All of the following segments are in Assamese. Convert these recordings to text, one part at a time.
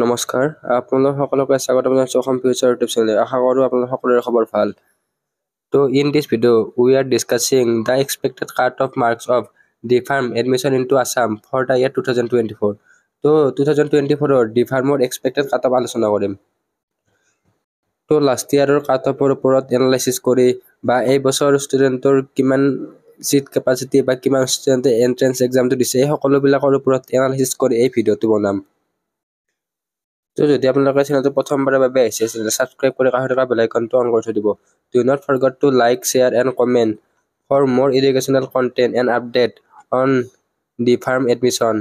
নমস্কাৰ আপোনালোক সকলোকে স্বাগতম জনাইছোঁ অসম ফিউচাৰ ইউটিউব চেনেলে আশা কৰোঁ আপোনালোক সকলোৰে খবৰ ভাল তো in this video' we are discussing the expected cut off marks of D pharm admission in to Assam for the year two thousand twenty four তো টু থাউজেণ্ড টুৱেণ্টি ফ'ৰৰ ডি ফাৰ্মৰ এক্সপেক্টেড কাট অফ আলোচনা কৰিম তো লাষ্ট ইয়াৰৰ কাট অফৰ ওপৰত এনালাইচিছ কৰি বা এই বছৰ ষ্টুডেণ্টৰ কিমান চিট কেপাচিটি বা কিমান ষ্টুডেণ্টে এণ্ট্ৰেঞ্চ এক্সামটো দিছে এই সকলোবিলাকৰ ওপৰত এনালাইচিছ কৰি এই ভিডিঅ'টো বনাম তো যদি আপোনালোকে চেনেলটো প্ৰথমবাৰৰ বাবে আহিছে চেনেল ছাবস্ক্ৰাইব কৰি কাষত থকা বেলাইকনটো অন কৰি দিব do not forget to like share and comment for মোৰ educational content and update on D pharm admission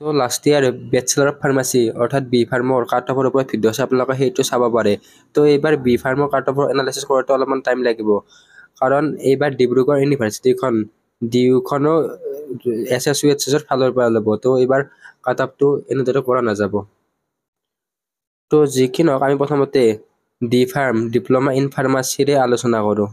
তো last year bachelor of pharmacy অৰ্থাৎ বি ফাৰ্মৰ কাৰ্ট অফৰ ওপৰত ভিডিঅ' আছে আপোনালোকে সেইটো চাব পাৰে তো এইবাৰ বি ফাৰ্মৰ কাৰ্ট অফৰ কৰাটো অলপমান টাইম লাগিব কাৰণ এইবাৰ ডিব্ৰুগড় ইউনিভাৰ্চিটিখন দিউখনো এছ এছ ইউ এইচ এছৰ ফালৰ পৰা ল'ব তো এইবাৰ কাটআপটো এনেদৰে কৰা নাযাব তো যি কি নহওক আমি প্ৰথমতে ডি ফাৰ্ম ডিপ্ল'মা ইন ফাৰ্মাচীৰে আলোচনা কৰোঁ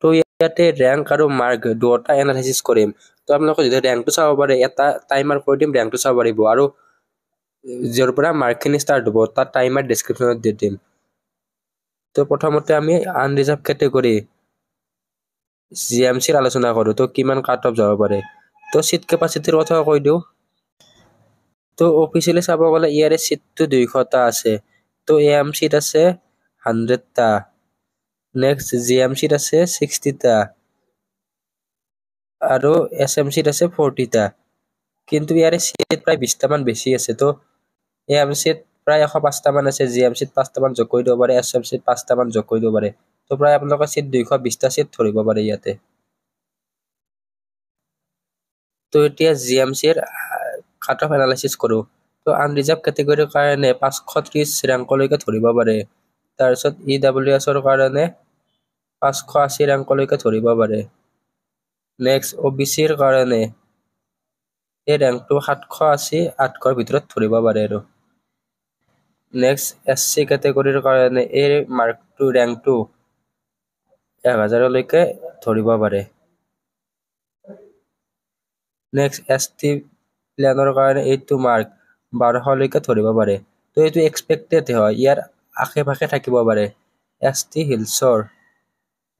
তো ইয়াতে ৰেংক আৰু মাৰ্ক দুয়োটা এনালাইচিছ কৰিম তো আপোনালোকে যদি ৰেংকটো চাব পাৰে এটা টাইমাৰ কৰি দিম ৰেংকটো চাব পাৰিব আৰু য'ৰ পৰা মাৰ্কখিনি ষ্টাৰ্ট হ'ব তাত টাইমাৰ ডিছক্ৰিপশ্যনত দি দিম তো প্ৰথমতে আমি আনৰিজাৰ্ভ কেটেগৰী জি এম চিৰ আলোচনা কৰোঁ তো কিমান কাট অফ যাব পাৰে তো চিট কেপাচিটিৰ কথাও কৈ দিওঁ তো অফিচিয়েলি চাব গ'লে ইয়াৰে চিটটো দুইশটা আছে তো এ এম চিট আছে হাণ্ড্ৰেডটা নেক্সট জি এম চিট আছে ছিক্সটিটা আৰু এছ এম চিট আছে ফৰ্টিটা কিন্তু ইয়াৰে চিট প্ৰায় বিছটামান বেছি আছে তো এ এম চিট প্ৰায় এশ পাঁচটামান আছে জি এম চিট পাঁচটামান যোগ কৰি দিব পাৰে এছ এম চিট পাঁচটামান যোগ কৰি দিব পাৰে তো প্রায় আপনার সিট দুইশ বিশটা সিট ধরব পারে ইয়াতে তো এটা জি এম সির কাট অফ এনালাইসিস করো তো আনরিজার্ভ কেটেগরির কারণে পাঁচশ ত্রিশ শ্রেঙ্কলক ধরব পারে তারপর ই e ডাব্লিউ এসর কারণে পাঁচশ আশি রেঙ্কলক ধরব পারে নেক্সট ও বি সির কারণে এই রেঙ্কটা সাতশ আশি আটশোর ভিতর ধরব পারে আর নেক্সট এস সি কেটেগরির কারণে এই মার্কটো রেঙ্কটা এক হাজাৰলৈকে ধৰিব পাৰে নেক্সট এছ টি প্লেনৰ কাৰণে এইটো মাৰ্ক বাৰশলৈকে ধৰিব পাৰে তো এইটো এক্সপেক্টেড হয় ইয়াৰ আশে পাশে থাকিব পাৰে এছ টি হিলছৰ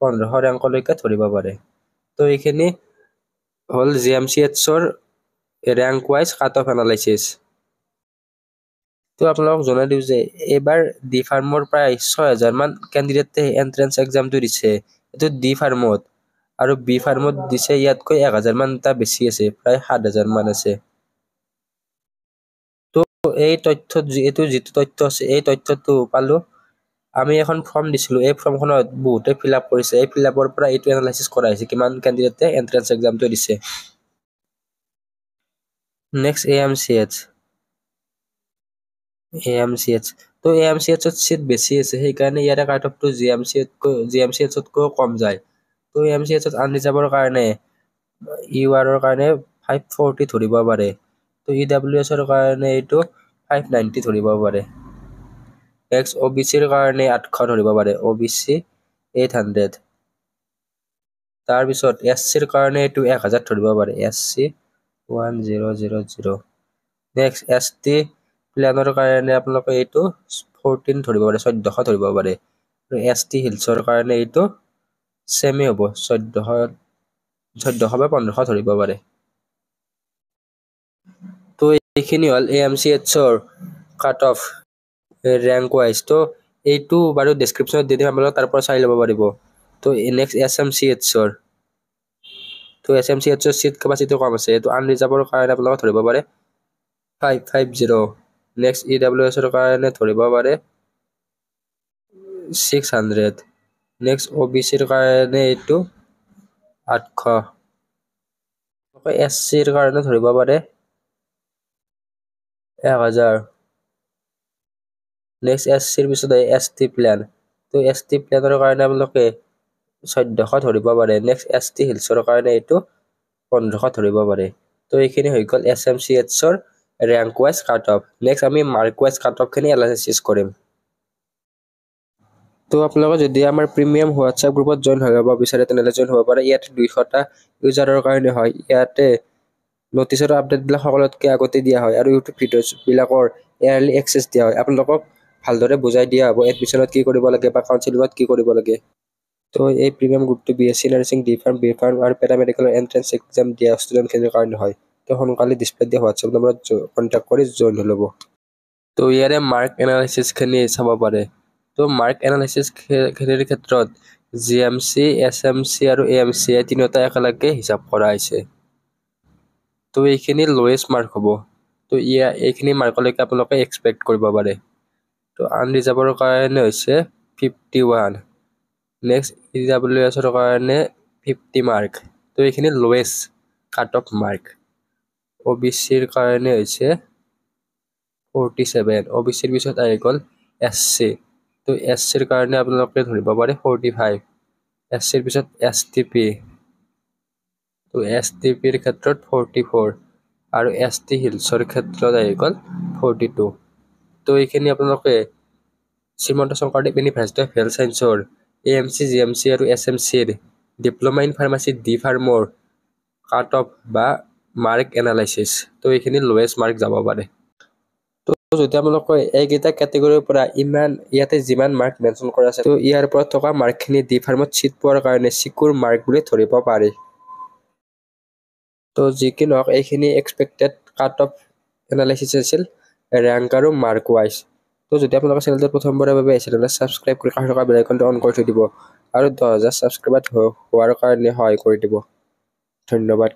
পোন্ধৰশ ৰেংকলৈকে ধৰিব পাৰে তো এইখিনি হ'ল জি এম চি এইচৰ rank wise cut off analysis তো আপোনালোকক জনাই দিওঁ যে এইবাৰ ডি ফাৰ্মৰ প্ৰায় ছয় হাজাৰমান কেণ্ডিডেটে এণ্ট্ৰেঞ্চ এক্সামটো দিছে এইটো ডি ফাৰ্মত আৰু বি ফাৰ্মত দিছে ইয়াতকৈ এক হাজাৰমান এটা বেছি আছে প্ৰায় সাত হাজাৰমান আছে তো এই তথ্য এইটো যিটো তথ্য আছে এই তথ্যটো পালোঁ আমি এখন ফৰ্ম দিছিলোঁ এই ফৰ্মখনত বহুতে ফিল আপ কৰিছে এই ফিল আপৰ পৰা এইটো এনালাইচিছ কৰা হৈছে কিমান কেণ্ডিডেটে এণ্ট্ৰেঞ্চ এক্সামটো দিছে next M C H A M C H তো এ এম চি এইচত চিট বেছি আছে সেইকাৰণে ইয়াৰে কাৰ্ড অফটো জি এম চি এইতকৈ জি এম চি এইচতকৈও কম যায় তো এ এম চি এইচত আনি যাবৰ কাৰণে ইউ e আৰৰ কাৰণে ফাইভ ফৰ্টি ধৰিব পাৰে তো ই ডাব্লিউ এছৰ কাৰণে এইটো ফাইভ নাইণ্টি ধৰিব পাৰে নেক্সট অ' বি চিৰ কাৰণে আঠশ ধৰিব পাৰে O' B C eight hundred তাৰপিছত এছ চিৰ কাৰণে এইটো এক হাজাৰ ধৰিব পাৰে S C one zero' zero' zero' next S T প্লেনৰ কাৰণে আপোনালোকে এইটো ফৰ্টিন ধৰিব পাৰে চৈধ্যশ ধৰিব পাৰে আৰু এছ টি হিলছৰ কাৰণে এইটো চেমেই হ'ব চৈধ্যশ চৈধ্যশ বা পোন্ধৰশ ধৰিব পাৰে তো এইখিনি হ'ল এ এম চি এইচৰ কাট অফ ৰেংক ৱাইজ তো এইটো বাৰু ডেছক্ৰিপশ্যনত দি দিম আপোনালোকে তাৰ পৰা চাই ল'ব পাৰিব তো নেক্সট এছ এম চি এইচৰ তো এছ এম চি এইচৰ চিট কেপাচিটিও কম আছে এইটো আনৰিজাৰ্ভৰ কাৰণে আপোনালোকে ধৰিব পাৰে five five zero' next E W এছৰ কাৰণে ধৰিব পাৰে six hundred next O' B চিৰ কাৰণে এইটো আঠশ এছ চিৰ কাৰণে ধৰিব পাৰে এক হাজাৰ নেক্সট এছ চিৰ পিছত আহে এছ টি প্লেন তো এছ টি প্লেনৰ কাৰণে আপোনালোকে চৈধ্যশ ধৰিব পাৰে নেক্সট এছ টি হিলছৰ কাৰণে এইটো পোন্ধৰশ ধৰিব পাৰে তো এইখিনি হৈ গ'ল এছ এম চি এইচৰ ৰেংকুৱেজ কাট অফ নেক্সট আমি মাৰ্কুৱেজ কাট অফখিনি এলাইচিছ কৰিম তো আপোনালোকে যদি আমাৰ প্ৰিমিয়াম হোৱাটছএপ গ্ৰুপত জইন হ'ব বিচাৰে তেনেহ'লে জইন হ'ব পাৰে ইয়াত দুইশটা ইউজাৰৰ কাৰণে হয় ইয়াতে নটিছৰ আপডেটবিলাক সকলোতকৈ আগতে দিয়া হয় আৰু ইউটিউব ভিডিঅ'ছবিলাকৰ এয়াৰলি একচেছ দিয়া হয় আপোনালোকক ভালদৰে বুজাই দিয়া হ'ব এডমিশ্যনত কি কৰিব লাগে বা কাউঞ্চিলিঙত কি কৰিব লাগে তো এই প্ৰিমিয়াম গ্ৰুপটো B S C nursing D pharm B pharm আৰু পেৰামেডিকেলৰ এণ্ট্ৰেঞ্চ এক্সাম দিয়া ষ্টুডেণ্টখিনিৰ কাৰণে হয় তো সোনকালে ডিসপ্লে দিয়ে হোৱাটছএপ নম্বৰত কণ্টেক্ট কৰি জইন হৈ ল'ব তো ইয়াৰে মাৰ্ক এনালাইচিছখিনি চাব পাৰে তো মাৰ্ক এনালাইচিছখিনিৰ ক্ষেত্ৰত G M C S M C আৰু এ এম চি এই তিনিওটা একেলগে হিচাপ কৰা হৈছে তো এইখিনি লৱেষ্ট মাৰ্ক হ'ব তো ইয়াৰ এইখিনি মাৰ্কলৈকে আপোনালোকে এক্সপেক্ট কৰিব পাৰে তো আন ৰিজাৰ্ভৰ কাৰণে হৈছে fifty one next E W এছৰ কাৰণে ফিফটি মাৰ্ক তো এইখিনি লৱেষ্ট কাট অফ মাৰ্ক অবিচিৰ কাৰণে হৈছে ফৰ্টি ছেভেন অ' বি চিৰ পিছত আহি গ'ল এছ চি তো এছ চিৰ কাৰণে আপোনালোকে ধৰিব পাৰে ফৰ্টি ফাইভ এছ চিৰ পিছত এছ টি পি তো এছ টি পিৰ ক্ষেত্ৰত ফৰ্টি ফ'ৰ আৰু এছ টি হিলছৰ ক্ষেত্ৰত আহি গ'ল ফৰ্টি টু তো এইখিনি আপোনালোকে Srimanta Sankardev university of health চায়েন্সৰ A M C G M C আৰু এছ এম চিৰ ডিপ্ল'মা ইন ফাৰ্মাচী ডি ফাৰ্মৰ কাট অফ বা মাৰ্ক এনালাইচিছ তো এইখিনি লোৱেষ্ট মাৰ্ক যাব পাৰে তো যদি আপোনালোকে এইকেইটা কেটেগৰীৰ পৰা ইমান ইয়াতে যিমান মাৰ্ক মেনশ্যন কৰা আছে তো ইয়াৰ পৰা থকা মাৰ্কখিনি ডি ফাৰ্মত চিট পোৱাৰ কাৰণে চিকুৰ মাৰ্ক বুলি ধৰিব পাৰি তো যি কি নহওক এইখিনি এক্সপেক্টেড কাট অফ এনালাইচিছ আছিল ৰেংক আৰু মাৰ্ক ৱাইজ তো যদি আপোনালোকে চেনেলটো প্ৰথমবাৰৰ বাবে আহিছে তেনেহ'লে ছাবস্ক্ৰাইব কৰি কাষত থকা বেলেগনটো অন কৰি থৈ দিব আৰু দহ হাজাৰ ছাবস্ক্ৰাইবাৰ হোৱাৰ কাৰণে সহায় কৰি দিব ধন্যবাদ